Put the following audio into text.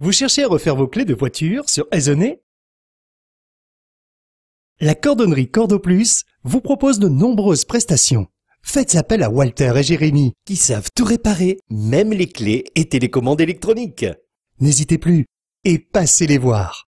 Vous cherchez à refaire vos clés de voiture sur Aisonné La cordonnerie Cordo Plus vous propose de nombreuses prestations. Faites appel à Walter et Jérémy qui savent tout réparer, même les clés et télécommandes électroniques. N'hésitez plus et passez les voir.